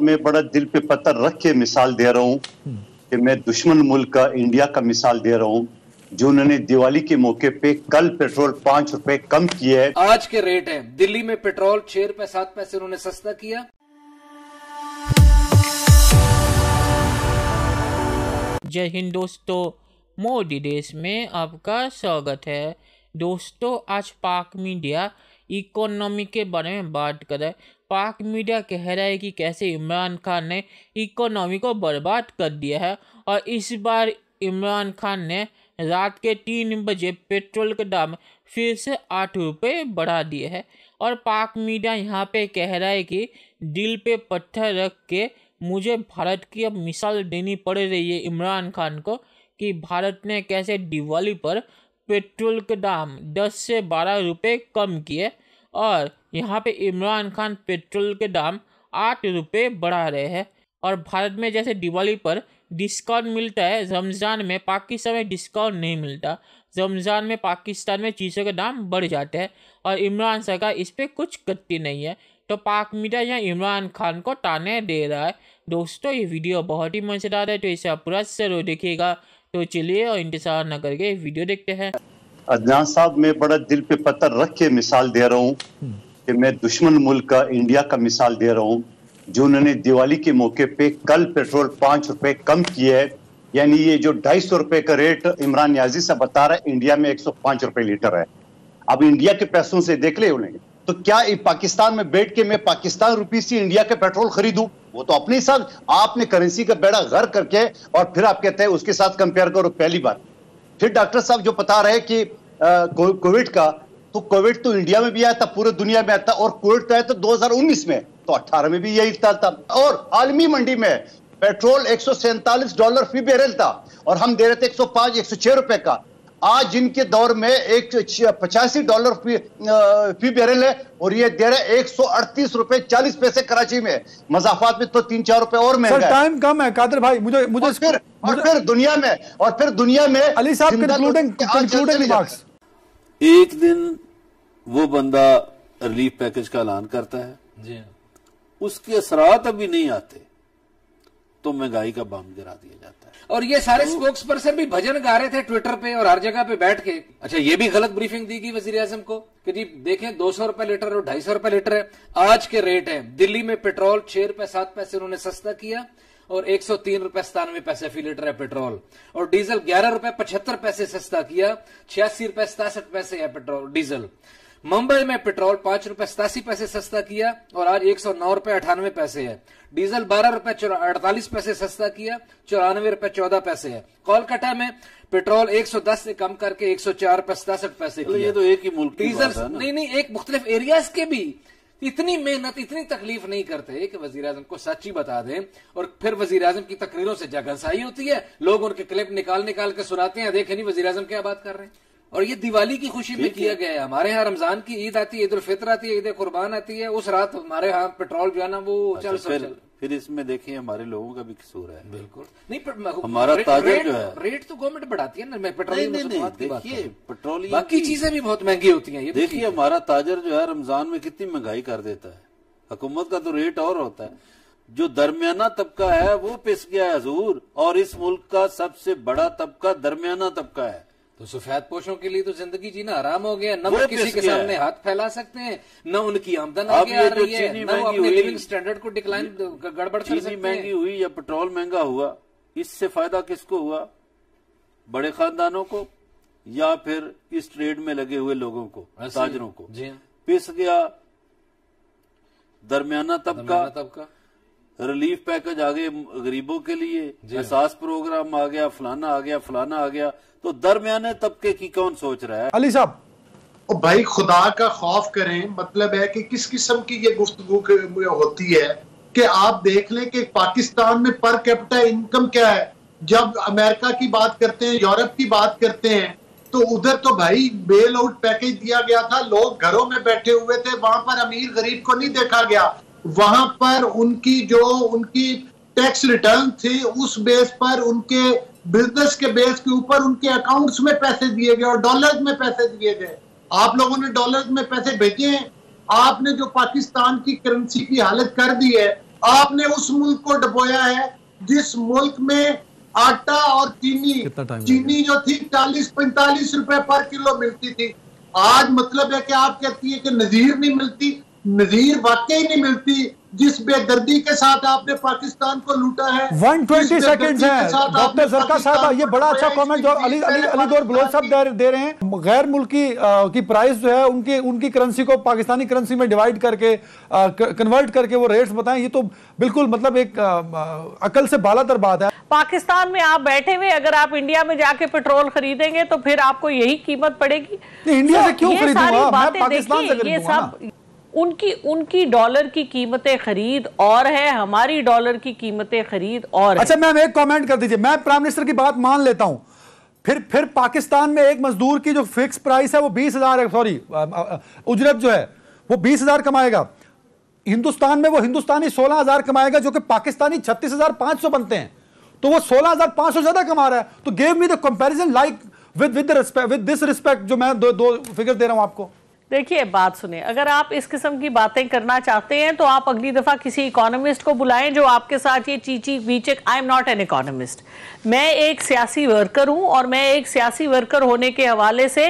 मैं बड़ा दिल पे पत्थर रख के मिसाल दे रहा हूँ कि मैं दुश्मन मुल्क का इंडिया का मिसाल दे रहा हूँ जो उन्होंने दिवाली के मौके पे कल पेट्रोल पांच रुपए कम किए है आज के रेट है दिल्ली में पेट्रोल छह रुपए सात पैसे उन्होंने सस्ता किया जय हिंद दोस्तों मोदी देश में आपका स्वागत है दोस्तों आज पाक मीडिया इकोनॉमी के बारे में बात करें पाक मीडिया कह रहा है कि कैसे इमरान खान ने इकोनॉमी को बर्बाद कर दिया है और इस बार इमरान खान ने रात के तीन बजे पेट्रोल का दाम फिर से आठ रुपये बढ़ा दिए है और पाक मीडिया यहाँ पे कह रहा है कि दिल पे पत्थर रख के मुझे भारत की अब मिसाल देनी पड़ रही है इमरान खान को कि भारत ने कैसे दिवाली पर पेट्रोल के दाम दस से बारह रुपये कम किए और यहाँ पे इमरान खान पेट्रोल के दाम आठ रुपये बढ़ा रहे हैं और भारत में जैसे दिवाली पर डिस्काउंट मिलता है रमज़ान में पाकिस्तान में डिस्काउंट नहीं मिलता रमज़ान में पाकिस्तान में चीज़ों के दाम बढ़ जाते हैं और इमरान सरकार इस पर कुछ करती नहीं है तो पाक मीडिया यहाँ इमरान खान को ताने दे रहा है दोस्तों ये वीडियो बहुत ही मज़ेदार है तो इसे आप पूरा जरूर देखिएगा तो चलिए और इंतज़ार न करके वीडियो देखते हैं अदनान साहब मैं बड़ा दिल पे पत्थर रख के मिसाल दे रहा हूँ कि मैं दुश्मन मुल्क का इंडिया का मिसाल दे रहा हूँ जो उन्होंने दिवाली के मौके पे कल पेट्रोल पाँच रुपए कम किया है यानी ये जो ढाई सौ रुपए का रेट इमरान याजी साहब बता रहा है इंडिया में एक सौ पांच रुपए लीटर है अब इंडिया के पैसों से देख ले उन्हें तो क्या पाकिस्तान में बैठ के मैं पाकिस्तान रुपीज से इंडिया का पेट्रोल खरीदू वो तो अपने साथ आपने करेंसी का बेड़ा घर करके और फिर आप कहते हैं उसके साथ कंपेयर करो पहली बार फिर डॉक्टर साहब जो बता रहे कि कोविड का तो कोविड तो इंडिया में भी आया था पूरे दुनिया में आता और कोविड तो आया था दो में तो अट्ठारह में भी यही था और आलमी मंडी में पेट्रोल एक डॉलर फी बैरल था और हम दे रहे थे एक सौ रुपए का आज जिनके दौर में एक पचासी डॉलर फी फी बैरल है और ये दे रहे एक सौ अड़तीस रुपए चालीस पैसे कराची में मजाफात में तो तीन चार रुपए और महंगा टाइम कम है कादर भाई मुझे मुझे और फिर, मुझे, और फिर दुनिया में और फिर दुनिया में अली साहब कंक्लूडिंग कंक्लूडिंग एक दिन वो बंदा रिलीफ पैकेज का ऐलान करता है जी हाँ। उसके असरात अभी नहीं आते तो महंगाई का बम गिरा दिया जाता है और ये सारे तो, स्पोक्स पर्सन भी भजन गा रहे थे ट्विटर पे और हर जगह पे बैठ के अच्छा ये भी गलत ब्रीफिंग दी गई वजीर आजम को कि जी देखें दो सौ रुपए लीटर और ढाई सौ रुपए लीटर है आज के रेट है दिल्ली में पेट्रोल छह रुपए सात पैसे उन्होंने सस्ता किया और एक सौ तीन रुपए सतानवे पैसे फी लीटर है पेट्रोल और डीजल ग्यारह रुपए पचहत्तर पैसे सस्ता किया छियासी रुपए सतासठ पैसे है पेट्रोल डीजल मुंबई में पेट्रोल पांच रुपए सतासी पैसे सस्ता किया और आज एक सौ नौ रुपए अठानवे पैसे है डीजल बारह रुपए अड़तालीस पैसे सस्ता किया चौरानवे रुपए चौदह पैसे है कोलकाता में पेट्रोल एक सौ दस से कम करके एक सौ चार रुपए सतासठ पैसे मतलब ये तो एक ही मुल्क डीजल नहीं नहीं एक मुख्तलिफ एरियाज के भी इतनी मेहनत इतनी तकलीफ नहीं करते कि वजीर आजम को ही बता दें और फिर वजीर अजम की तकरीरों से जगह सही होती है लोग उनके क्लिप निकाल निकाल के सुनाते हैं देखे नहीं वजीर आजम क्या बात कर रहे हैं और ये दिवाली की खुशी में किया गया है हमारे यहाँ रमजान की ईद आती है ईद फितर आती है ईद कुर्बान आती है उस रात हमारे यहाँ पेट्रोल जो है ना वो अच्छा, चल सब चल फिर इसमें देखिए हमारे लोगों का भी कसूर है बिल्कुल नहीं पर, हमारा ताजा जो है रेट तो गवर्नमेंट बढ़ाती है ना मैं पेट्रोलियम नहीं तो पेट्रोलियम बाकी चीजें भी बहुत महंगी होती हैं देखिए हमारा ताजर जो है रमजान में कितनी महंगाई कर देता है हुकूमत का तो रेट और होता है जो दरमियाना तबका है वो पिस गया है हजूर और इस मुल्क का सबसे बड़ा तबका दरमियाना तबका है तो सफेद पोषों के लिए तो जिंदगी जीना आराम हो गया ना वो किसी के सामने हाथ फैला सकते हैं न उनकी आमदन आगे आ रही है वो अपने लिविंग स्टैंडर्ड को डिक्लाइन गड़बड़ कर सकते महंगी हुई या पेट्रोल महंगा हुआ इससे फायदा किसको हुआ बड़े खानदानों को या फिर इस ट्रेड में लगे हुए लोगों को ताजरों को पिस गया दरमियाना तबका रिलीफ पैकेज आ गए गरीबों के लिए एहसास प्रोग्राम आ गया फलाना आ गया फलाना आ गया तो दरमियाने तबके की कौन सोच रहा है अली साहब तो भाई खुदा का खौफ करें मतलब है कि किस किस्म की ये गुफ्तगु होती है कि आप देख लें कि पाकिस्तान में पर कैपिटा इनकम क्या है जब अमेरिका की बात करते हैं यूरोप की बात करते हैं तो उधर तो भाई बेल आउट पैकेज दिया गया था लोग घरों में बैठे हुए थे वहां पर अमीर गरीब को नहीं देखा गया वहां पर उनकी जो उनकी टैक्स रिटर्न थी उस बेस पर उनके बिजनेस के बेस के ऊपर उनके अकाउंट्स में पैसे दिए गए और डॉलर्स में पैसे दिए गए आप लोगों ने डॉलर्स में पैसे भेजे हैं आपने जो पाकिस्तान की करेंसी की हालत कर दी है आपने उस मुल्क को डबोया है जिस मुल्क में आटा और चीनी चीनी जो थी चालीस पैंतालीस रुपए पर किलो मिलती थी आज मतलब है कि आप कहती है कि नजीर नहीं मिलती नजीर वाकई नहीं मिलती जिस बेदर्दी के साथ आपने पाकिस्तान को लूटा है 120 सेकेंड है डॉक्टर जरका साहब ये बड़ा अच्छा कॉमेंट जो अली अली अली दौर बलोच साहब दे रहे हैं गैर मुल्की की प्राइस जो है उनकी उनकी करेंसी को पाकिस्तानी करेंसी में डिवाइड करके कन्वर्ट करके वो रेट्स बताएं ये तो बिल्कुल मतलब एक अकल से बालातर बात है पाकिस्तान में आप बैठे हुए अगर आप इंडिया में जाके पेट्रोल खरीदेंगे तो फिर आपको यही कीमत पड़ेगी इंडिया से क्यों खरीदूंगा मैं पाकिस्तान से खरीदूंगा उनकी उनकी डॉलर की कीमतें खरीद और है हमारी डॉलर की कीमतें खरीद और अच्छा मैम एक कमेंट कर दीजिए मैं प्राइम मिनिस्टर की बात मान लेता हूं फिर फिर पाकिस्तान में एक मजदूर की जो फिक्स प्राइस है वो बीस हजार है सॉरी उजरत जो है वो बीस हजार कमाएगा हिंदुस्तान में वो हिंदुस्तानी सोलह हजार कमाएगा जो कि पाकिस्तानी छत्तीस हजार पांच सौ बनते हैं तो वो सोलह हजार पांच सौ ज्यादा कमा रहा है तो gave me the comparison like with with with this respect जो मैं दो दो फिगर दे रहा हूं आपको देखिए बात सुने अगर आप इस किस्म की बातें करना चाहते हैं तो आप अगली दफ़ा किसी इकोनॉमिस्ट को बुलाएं जो आपके साथ ये चीची बीचक I am not an economist मैं एक सियासी वर्कर हूं और मैं एक सियासी वर्कर होने के हवाले से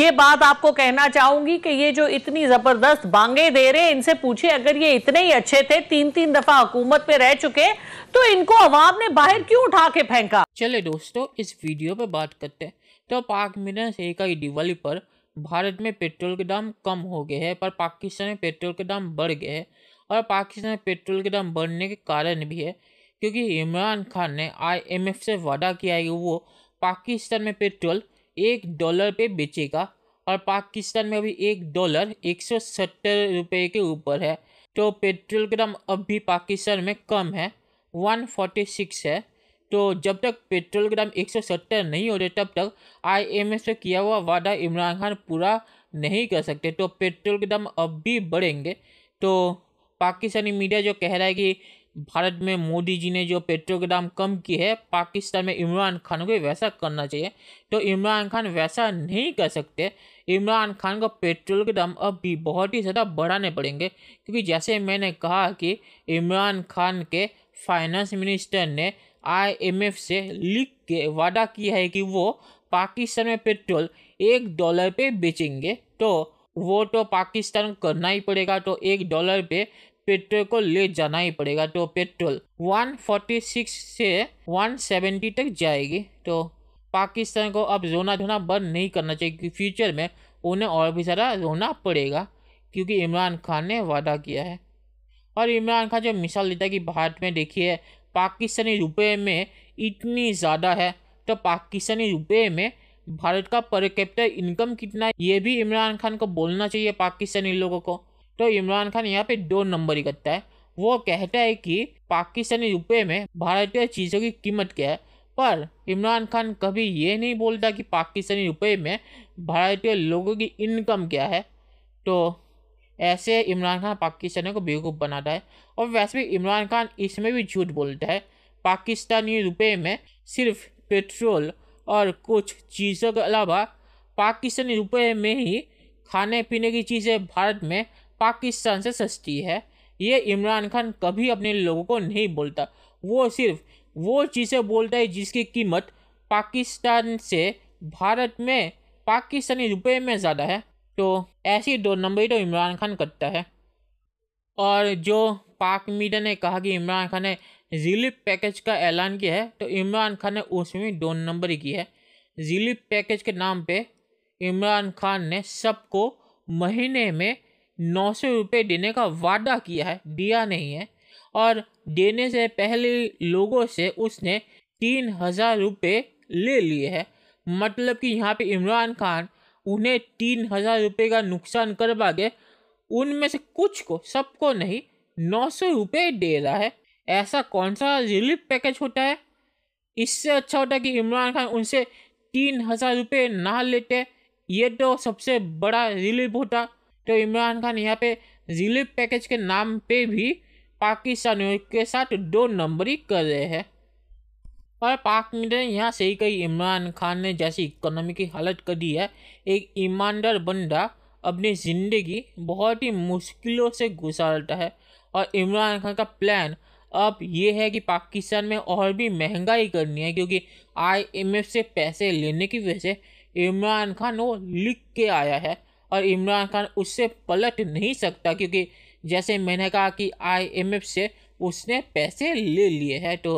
ये बात आपको कहना चाहूंगी कि ये जो इतनी ज़बरदस्त बांगे दे रहे इनसे पूछे अगर ये इतने ही अच्छे थे तीन तीन दफ़ा हुकूमत में रह चुके तो इनको अवाम ने बाहर क्यों उठा के फेंका चले दोस्तों इस वीडियो पर बात करते हैं तो पाक एक ए का पर भारत में पेट्रोल के दाम कम हो गए हैं पर पाकिस्तान में पेट्रोल के दाम बढ़ गए हैं और पाकिस्तान में पेट्रोल के दाम बढ़ने के कारण भी है क्योंकि इमरान खान ने आईएमएफ से वादा किया है कि वो पाकिस्तान में पेट्रोल एक डॉलर पे बेचेगा और पाकिस्तान में अभी एक डॉलर एक सौ सत्तर रुपये के ऊपर है तो पेट्रोल के दाम अब भी पाकिस्तान में कम है वन फोर्टी सिक्स है तो जब तक पेट्रोल के दाम एक सौ सत्तर नहीं होते तब तक आईएमएफ से किया हुआ वादा इमरान खान पूरा नहीं कर सकते तो पेट्रोल के दाम अब भी बढ़ेंगे तो पाकिस्तानी मीडिया जो कह रहा है कि भारत में मोदी जी ने जो पेट्रोल के दाम कम किए है पाकिस्तान में इमरान खान को वैसा करना चाहिए तो इमरान खान वैसा नहीं कर सकते इमरान खान को पेट्रोल के दाम अब भी बहुत ही ज़्यादा बढ़ाने पड़ेंगे क्योंकि जैसे मैंने कहा कि इमरान खान के फाइनेंस मिनिस्टर ने आईएमएफ से लिख के वादा किया है कि वो पाकिस्तान में पेट्रोल एक डॉलर पे बेचेंगे तो वो तो पाकिस्तान करना ही पड़ेगा तो एक डॉलर पे पेट्रोल को ले जाना ही पड़ेगा तो पेट्रोल 146 से 170 तक जाएगी तो पाकिस्तान को अब रोना धोना बंद नहीं करना चाहिए क्योंकि फ्यूचर में उन्हें और भी ज़्यादा रोना पड़ेगा क्योंकि इमरान खान ने वादा किया है और इमरान खान जो मिसाल देता है कि भारत में देखिए पाकिस्तानी रुपये में इतनी ज़्यादा है तो पाकिस्तानी रुपये में भारत का पर कैपिटल इनकम कितना है ये भी इमरान खान को बोलना चाहिए पाकिस्तानी लोगों को तो इमरान खान यहाँ पे दो नंबर ही करता है वो कहता है कि पाकिस्तानी रुपये में भारतीय चीज़ों की कीमत क्या है पर इमरान खान कभी ये नहीं बोलता कि पाकिस्तानी रुपये में भारतीय लोगों की इनकम क्या है तो ऐसे इमरान खान पाकिस्तानियों को बेवकूफ़ बनाता है और वैसे भी इमरान खान इसमें भी झूठ बोलता है पाकिस्तानी रुपये में सिर्फ पेट्रोल और कुछ चीज़ों के अलावा पाकिस्तानी रुपये में ही खाने पीने की चीज़ें भारत में पाकिस्तान से सस्ती है ये इमरान खान कभी अपने लोगों को नहीं बोलता वो सिर्फ वो चीज़ें बोलता है जिसकी कीमत पाकिस्तान से भारत में पाकिस्तानी रुपये में ज़्यादा है तो ऐसी दो नंबरी तो इमरान खान करता है और जो पाक मीडिया ने कहा कि इमरान खान ने रिलीफ पैकेज का ऐलान किया है तो इमरान खान ने उसमें दो नंबरी की है रिलीफ पैकेज के नाम पे इमरान खान ने सबको महीने में नौ सौ रुपये देने का वादा किया है दिया नहीं है और देने से पहले लोगों से उसने तीन हज़ार रुपये ले लिए है मतलब कि यहाँ पे इमरान खान उन्हें तीन हजार रुपये का नुकसान करवा के उनमें से कुछ को सबको नहीं नौ सौ रुपये दे रहा है ऐसा कौन सा रिलीफ पैकेज होता है इससे अच्छा होता है कि इमरान खान उनसे तीन हजार रुपये ना लेते ये तो सबसे बड़ा रिलीफ होता तो इमरान खान यहाँ पे रिलीफ पैकेज के नाम पे भी पाकिस्तानियों के साथ दो नंबरी कर रहे हैं और पाक ने यहाँ से ही कई इमरान खान ने जैसी इकोनॉमी की हालत कर दी है एक ईमानदार बंदा अपनी ज़िंदगी बहुत ही मुश्किलों से गुजारता है और इमरान खान का प्लान अब ये है कि पाकिस्तान में और भी महंगाई करनी है क्योंकि आईएमएफ से पैसे लेने की वजह से इमरान खान वो लिख के आया है और इमरान खान उससे पलट नहीं सकता क्योंकि जैसे मैंने कहा कि आईएमएफ से उसने पैसे ले लिए हैं तो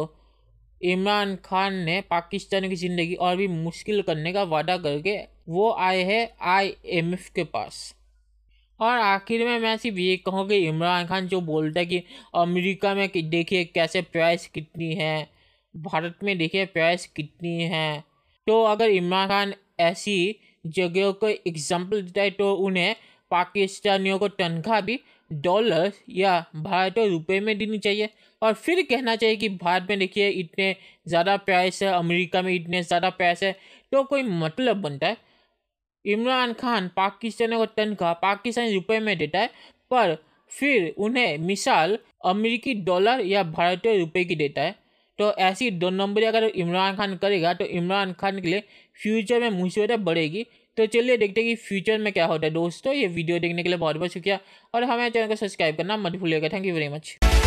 इमरान खान ने पाकिस्तान की ज़िंदगी और भी मुश्किल करने का वादा करके वो आए हैं आईएमएफ के पास और आखिर में मैं सिर्फ ये कहूँ कि इमरान खान जो बोलता है कि अमेरिका में कि देखिए कैसे प्राइस कितनी है भारत में देखिए प्राइस कितनी है तो अगर इमरान खान ऐसी जगहों को एग्जाम्पल देता है तो उन्हें पाकिस्तानियों को तनख्वाह भी डॉलर या भारतीय रुपए में देनी चाहिए और फिर कहना चाहिए कि भारत में देखिए इतने ज़्यादा प्राइस है अमेरिका में इतने ज़्यादा प्राइस है तो कोई मतलब बनता है इमरान खान पाकिस्तान को तनख्वाह पाकिस्तानी रुपए में देता है पर फिर उन्हें मिसाल अमेरिकी डॉलर या भारतीय रुपए की देता है तो ऐसी दो नंबर अगर इमरान खान करेगा तो इमरान खान के लिए फ्यूचर में मुसीबतें बढ़ेगी तो चलिए देखते हैं कि फ्यूचर में क्या होता है दोस्तों ये वीडियो देखने के लिए बहुत बहुत शुक्रिया और हमारे चैनल को सब्सक्राइब करना मत भूलिएगा थैंक यू वेरी मच